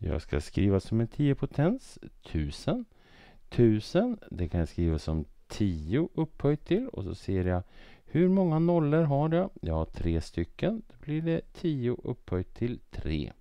Jag ska skriva som en 10 potens, 1000. 1000, det kan jag skriva som 10 upphöjt till och så ser jag hur många nollor har jag? Jag har tre stycken. Då blir det 10 upphöjt till 3.